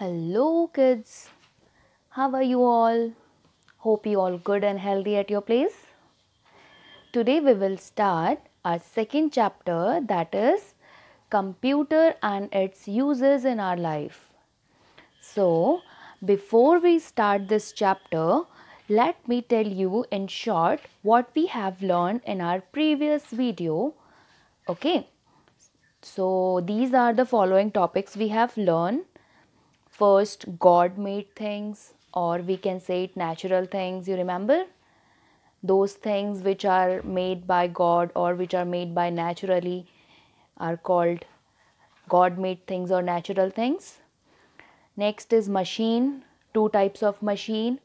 Hello kids. How are you all? Hope you all good and healthy at your place. Today we will start our second chapter that is computer and its uses in our life. So, before we start this chapter, let me tell you in short what we have learned in our previous video. Okay. So, these are the following topics we have learned first god made things or we can say it natural things you remember those things which are made by god or which are made by naturally are called god made things or natural things next is machine two types of machine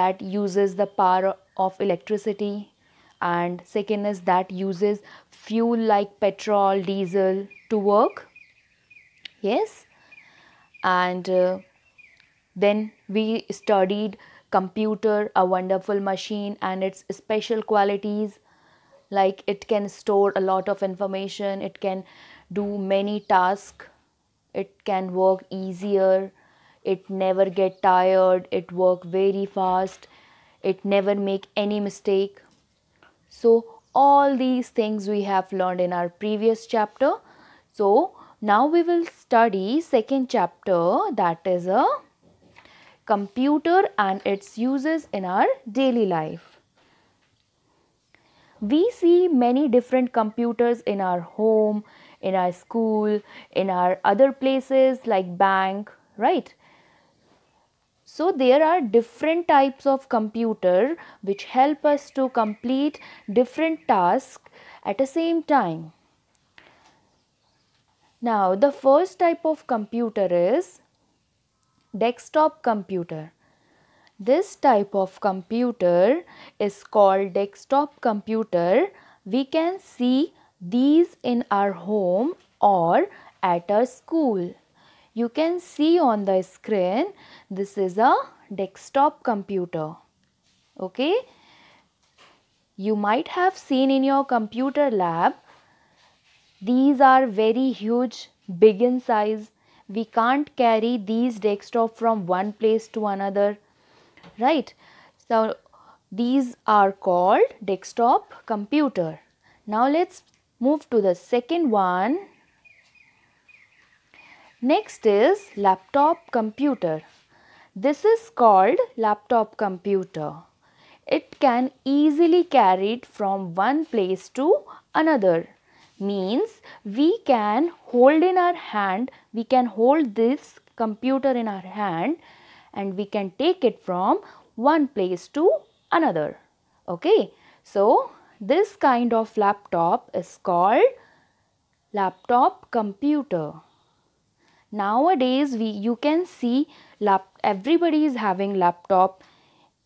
that uses the power of electricity and second is that uses fuel like petrol diesel to work yes and uh, then we studied computer a wonderful machine and its special qualities like it can store a lot of information it can do many tasks it can work easier it never get tired it work very fast it never make any mistake so all these things we have learned in our previous chapter so now we will study second chapter that is a computer and its uses in our daily life. We see many different computers in our home, in our school, in our other places like bank, right? So there are different types of computer which help us to complete different tasks at the same time. Now the first type of computer is desktop computer. This type of computer is called desktop computer. We can see these in our home or at our school. You can see on the screen this is a desktop computer. Okay. You might have seen in your computer lab these are very huge, big in size. We can't carry these desktop from one place to another, right? So these are called desktop computer. Now let's move to the second one. Next is laptop computer. This is called laptop computer. It can easily carried from one place to another means we can hold in our hand, we can hold this computer in our hand and we can take it from one place to another. Okay. So, this kind of laptop is called laptop computer. Nowadays, we you can see lap, everybody is having laptop.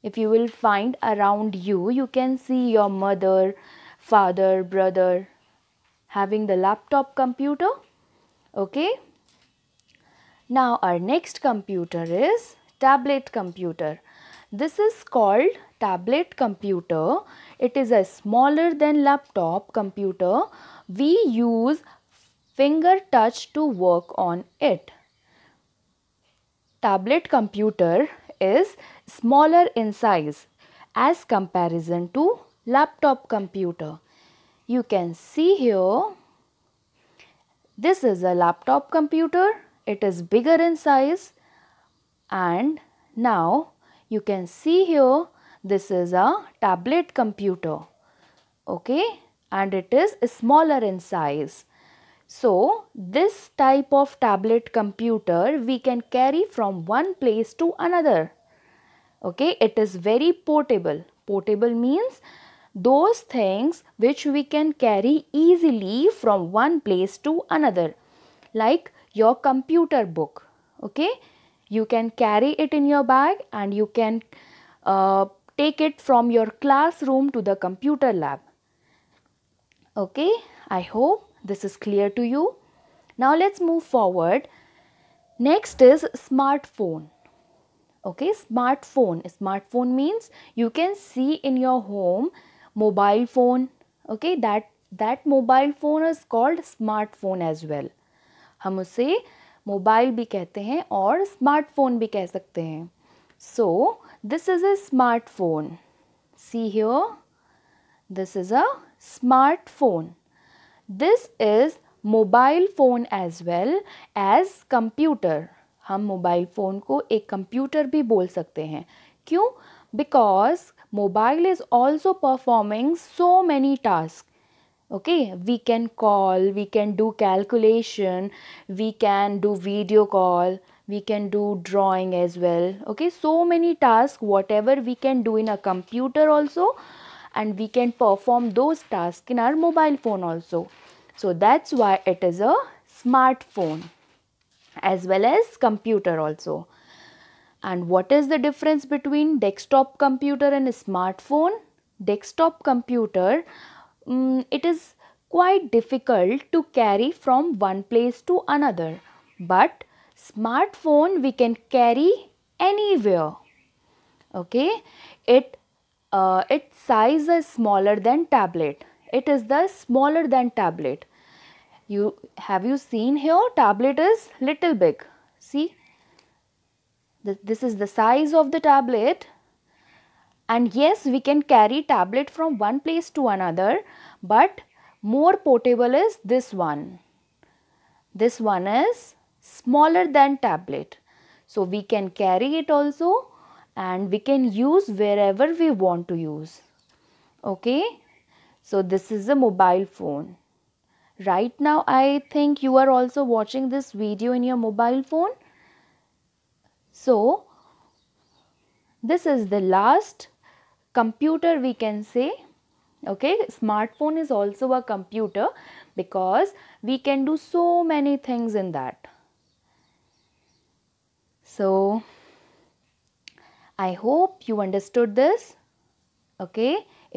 If you will find around you, you can see your mother, father, brother, having the laptop computer okay now our next computer is tablet computer this is called tablet computer it is a smaller than laptop computer we use finger touch to work on it tablet computer is smaller in size as comparison to laptop computer you can see here, this is a laptop computer. It is bigger in size. And now you can see here, this is a tablet computer. Okay. And it is smaller in size. So, this type of tablet computer we can carry from one place to another. Okay, it is very portable. Portable means those things which we can carry easily from one place to another like your computer book okay you can carry it in your bag and you can uh, take it from your classroom to the computer lab okay i hope this is clear to you now let's move forward next is smartphone okay smartphone smartphone means you can see in your home mobile phone okay that that mobile phone is called smartphone as well हम उसे mobile भी कहते हैं और smartphone भी कह सकते हैं so this is a smartphone see here this is a smartphone this is mobile phone as well as computer हम मोबाइल फ़ोन को एक कंप्यूटर भी बोल सकते हैं क्यों because mobile is also performing so many tasks okay we can call we can do calculation we can do video call we can do drawing as well okay so many tasks whatever we can do in a computer also and we can perform those tasks in our mobile phone also so that's why it is a smartphone as well as computer also and what is the difference between desktop computer and smartphone? Desktop computer, um, it is quite difficult to carry from one place to another. But smartphone we can carry anywhere. Okay, it uh, its size is smaller than tablet. It is the smaller than tablet. You have you seen here tablet is little big. See this is the size of the tablet and yes we can carry tablet from one place to another but more portable is this one this one is smaller than tablet so we can carry it also and we can use wherever we want to use okay so this is a mobile phone right now i think you are also watching this video in your mobile phone so, this is the last computer we can say okay smartphone is also a computer because we can do so many things in that so i hope you understood this okay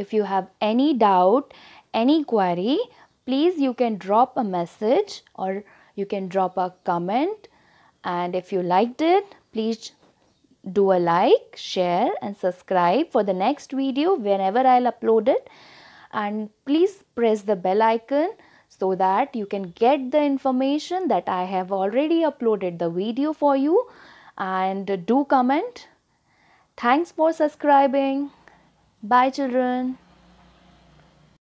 if you have any doubt any query please you can drop a message or you can drop a comment and if you liked it Please do a like, share and subscribe for the next video whenever I'll upload it. And please press the bell icon so that you can get the information that I have already uploaded the video for you. And do comment. Thanks for subscribing. Bye children.